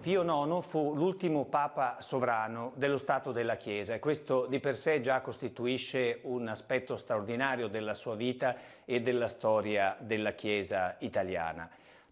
Pio IX fu l'ultimo papa sovrano dello Stato della Chiesa e questo di per sé già costituisce un aspetto straordinario della sua vita e della storia della Chiesa italiana.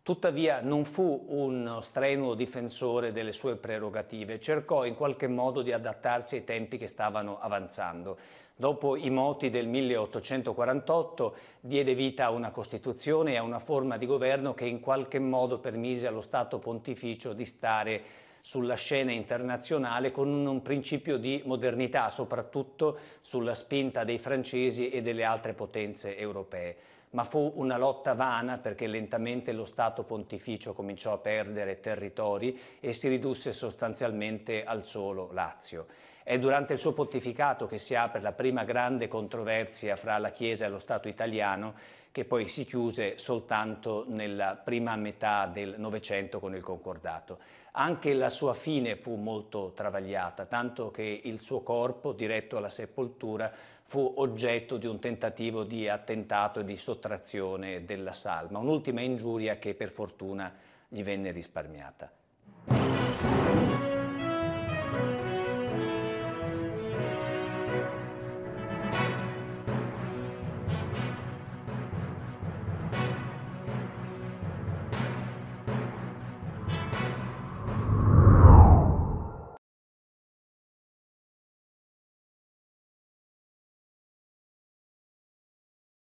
Tuttavia non fu un strenuo difensore delle sue prerogative, cercò in qualche modo di adattarsi ai tempi che stavano avanzando. Dopo i moti del 1848 diede vita a una Costituzione e a una forma di governo che in qualche modo permise allo Stato pontificio di stare sulla scena internazionale con un principio di modernità, soprattutto sulla spinta dei francesi e delle altre potenze europee ma fu una lotta vana perché lentamente lo Stato pontificio cominciò a perdere territori e si ridusse sostanzialmente al solo Lazio. È durante il suo pontificato che si apre la prima grande controversia fra la Chiesa e lo Stato italiano, che poi si chiuse soltanto nella prima metà del Novecento con il Concordato. Anche la sua fine fu molto travagliata, tanto che il suo corpo, diretto alla sepoltura, fu oggetto di un tentativo di attentato e di sottrazione della salma, un'ultima ingiuria che per fortuna gli venne risparmiata.